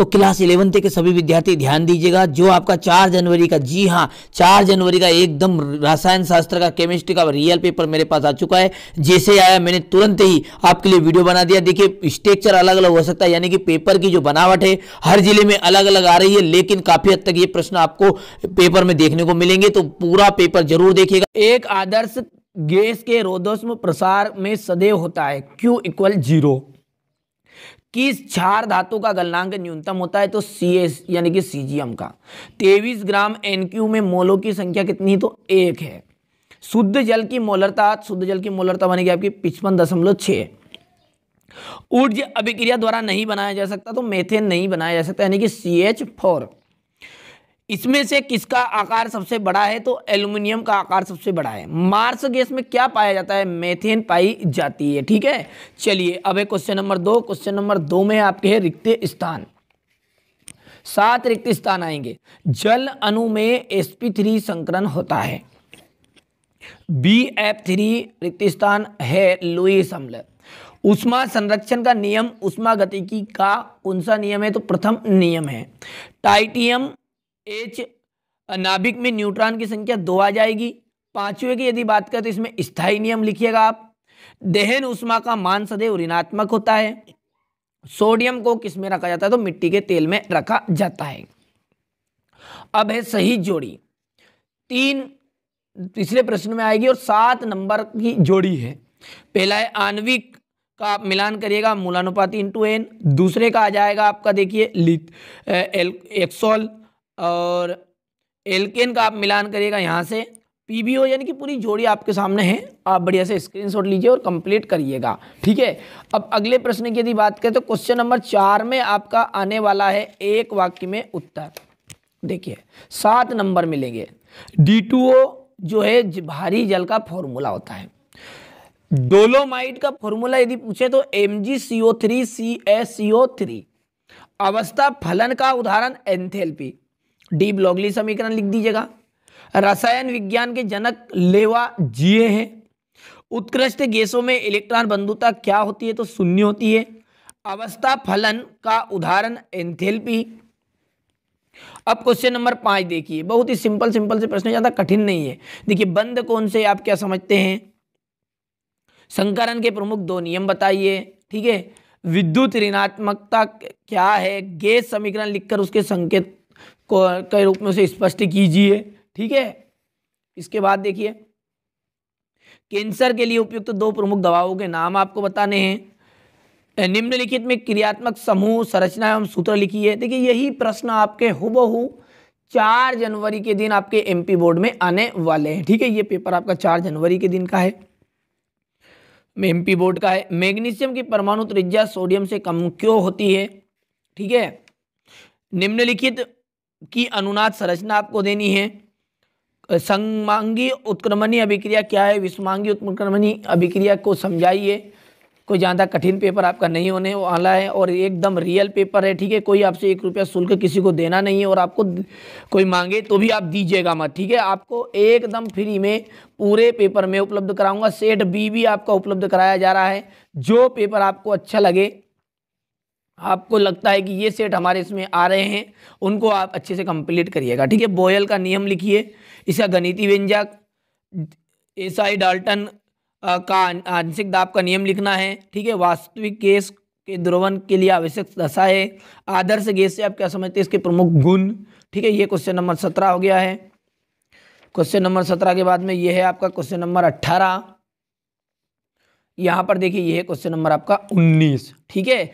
तो class eleventh के सभी विद्यार्थी ध्यान दीजिएगा जो आपका चार जनवरी का जी हाँ चार जनवरी का एकदम रसायन शास्त्र का केमिस्ट्री का रियल पेपर मेरे पास आ चुका है जैसे आया मैंने तुरंत ही आपके लिए वीडियो बना दिया देखिए स्ट्रक्चर अलग अलग हो सकता है यानी कि पेपर की जो बनावट है हर जिले में अलग अलग आ रही है लेकिन काफी हद तक ये प्रश्न आपको पेपर में देखने को मिलेंगे तो पूरा पेपर जरूर देखिएगा एक आदर्श गैस के रोदोस्म प्रसार में सदैव होता है क्यू इक्वल जीरो किस क्षार धातु का गलनांक न्यूनतम होता है तो सी एस यानी कि सीजीएम का तेईस ग्राम एनक्यू में मोलों की संख्या कितनी तो एक है शुद्ध जल की मोलरता शुद्ध जल की मोलरता बनेगी आपकी पिचपन दशमलव छः ऊर्जा अभिक्रिया द्वारा नहीं बनाया जा सकता तो मेथेन नहीं बनाया जा सकता यानी कि सी एच फोर इसमें से किसका आकार सबसे बड़ा है तो एल्यूमिनियम का आकार सबसे बड़ा है मार्स गैस में क्या पाया जाता है मेथेन पाई जाती है ठीक है चलिए अब एक क्वेश्चन नंबर दो क्वेश्चन नंबर दो में आपके है रिक्त स्थान सात रिक्त स्थान आएंगे जल अणु में sp3 संकरण होता है बी एफ थ्री रिक्त स्थान है लुईस अम्ल उष्मा संरक्षण का नियम उष्मा गतिकी का कौन सा नियम है तो प्रथम नियम है टाइटियम एच नाभिक में न्यूट्रॉन की संख्या दो आ जाएगी पांचवे की यदि बात करें तो इसमें स्थाई नियम लिखिएगा आप दहन उष्मा का मान सदैव ऋणात्मक होता है सोडियम को किस में रखा जाता है तो मिट्टी के तेल में रखा जाता है अब है सही जोड़ी तीन पिछले प्रश्न में आएगी और सात नंबर की जोड़ी है पहला है आणविक का आप मिलान करिएगा मूलानुपाती इंटू एन दूसरे का आ जाएगा आपका देखिए एक्सोल और एलकेन का आप मिलान करिएगा यहाँ से पीबीओ यानी कि पूरी जोड़ी आपके सामने है आप बढ़िया से स्क्रीनशॉट लीजिए और कंप्लीट करिएगा ठीक है अब अगले प्रश्न की यदि बात करें तो क्वेश्चन नंबर चार में आपका आने वाला है एक वाक्य में उत्तर देखिए सात नंबर मिलेंगे डी जो है भारी जल का फॉर्मूला होता है डोलोमाइट का फॉर्मूला यदि पूछे तो M G C O three C S C O three अवस्था फलन का उदाहरण एंथेल्पी डी ब्लॉगली समीकरण लिख दीजिएगा रसायन विज्ञान के जनक लेवा जिए हैं उत्कृष्ट गैसों में इलेक्ट्रॉन बंधुता क्या होती है तो शून्य होती है अवस्था फलन का उदाहरण एंथेल्पी अब क्वेश्चन नंबर पांच देखिए बहुत ही सिंपल सिंपल से प्रश्न ज़्यादा कठिन नहीं है देखिए बंद कौन से आप क्या समझते हैं संकरण के प्रमुख दो नियम बताइए ठीक है विद्युत ऋणात्मकता क्या है गैस समीकरण लिखकर उसके संकेत के रूप में उसे स्पष्ट कीजिए ठीक है इसके बाद देखिए कैंसर के लिए उपयुक्त तो दो प्रमुख दवाओं के नाम आपको बताने हैं निम्नलिखित में क्रियात्मक समूह संरचना एवं सूत्र लिखी है देखिए यही प्रश्न आपके हुबहू चार जनवरी के दिन आपके एमपी बोर्ड में आने वाले हैं ठीक है ये पेपर आपका चार जनवरी के दिन का है एमपी बोर्ड का है मैग्नीशियम की परमाणु त्रिज्या सोडियम से कम क्यों होती है ठीक है निम्नलिखित की अनुनाद संरचना आपको देनी है संगमांगी उत्क्रमणीय अभिक्रिया क्या है विषमांगी उत्क्रमणीय अभिक्रिया को समझाइए कोई ज़्यादा कठिन पेपर आपका नहीं होने वाला है और एकदम रियल पेपर है ठीक है कोई आपसे एक रुपया शुल्क किसी को देना नहीं है और आपको कोई मांगे तो भी आप दीजिएगा मत ठीक है आपको एकदम फ्री में पूरे पेपर में उपलब्ध कराऊंगा सेट बी भी आपका उपलब्ध कराया जा रहा है जो पेपर आपको अच्छा लगे आपको लगता है कि ये सेट हमारे इसमें आ रहे हैं उनको आप अच्छे से कंप्लीट करिएगा ठीक है बोयल का नियम लिखिए इसका गणिति व्यंजक एसआई डाल्टन का आंशिक दाब का नियम लिखना है ठीक है वास्तविक गैस के द्रवण के लिए आवश्यक दशा है आदर्श गैस से आप क्या समझते हैं इसके प्रमुख गुण ठीक है ये क्वेश्चन नंबर सत्रह हो गया है क्वेश्चन नंबर सत्रह के बाद में ये है आपका क्वेश्चन नंबर अट्ठारह यहाँ पर देखिए ये है क्वेश्चन नंबर आपका उन्नीस ठीक है